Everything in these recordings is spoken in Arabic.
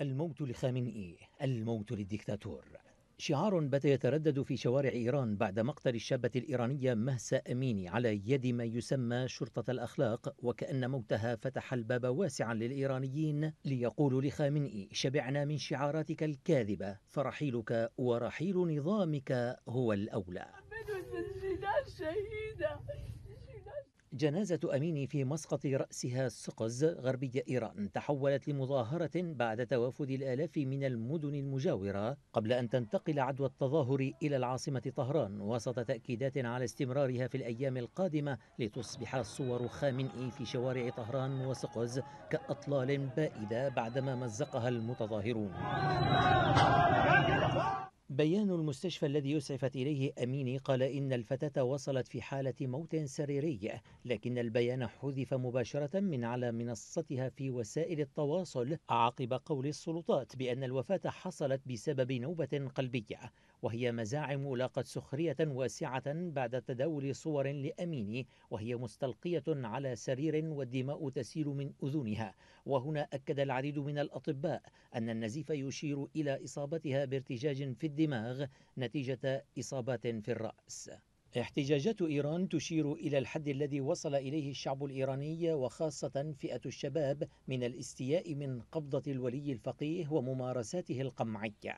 الموت لخامنئي الموت للديكتاتور شعار بات يتردد في شوارع إيران بعد مقتل الشابة الإيرانية مهسا أميني على يد ما يسمى شرطة الأخلاق وكأن موتها فتح الباب واسعا للإيرانيين ليقولوا لخامنئي شبعنا من شعاراتك الكاذبة فرحيلك ورحيل نظامك هو الأولى جنازة أمين في مسقط رأسها سقز غربي إيران تحولت لمظاهرة بعد توافد الآلاف من المدن المجاورة قبل أن تنتقل عدوى التظاهر إلى العاصمة طهران وسط تأكيدات على استمرارها في الأيام القادمة لتصبح صور خامنئي في شوارع طهران وسقز كأطلال بائدة بعدما مزقها المتظاهرون بيان المستشفى الذي أسعفت إليه أميني قال إن الفتاة وصلت في حالة موت سريري لكن البيان حذف مباشرة من على منصتها في وسائل التواصل عقب قول السلطات بأن الوفاة حصلت بسبب نوبة قلبية وهي مزاعم لاقت سخرية واسعة بعد تداول صور لأميني وهي مستلقية على سرير والدماء تسيل من أذنها وهنا أكد العديد من الأطباء أن النزيف يشير إلى إصابتها بارتجاج في الدماء الدماغ نتيجة إصابات في الرأس. احتجاجات إيران تشير إلى الحد الذي وصل إليه الشعب الإيراني وخاصة فئة الشباب من الاستياء من قبضة الولي الفقيه وممارساته القمعية.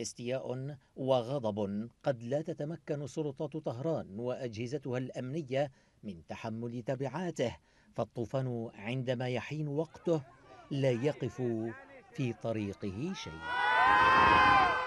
استياء وغضب قد لا تتمكن سلطات طهران واجهزتها الامنيه من تحمل تبعاته فالطوفان عندما يحين وقته لا يقف في طريقه شيء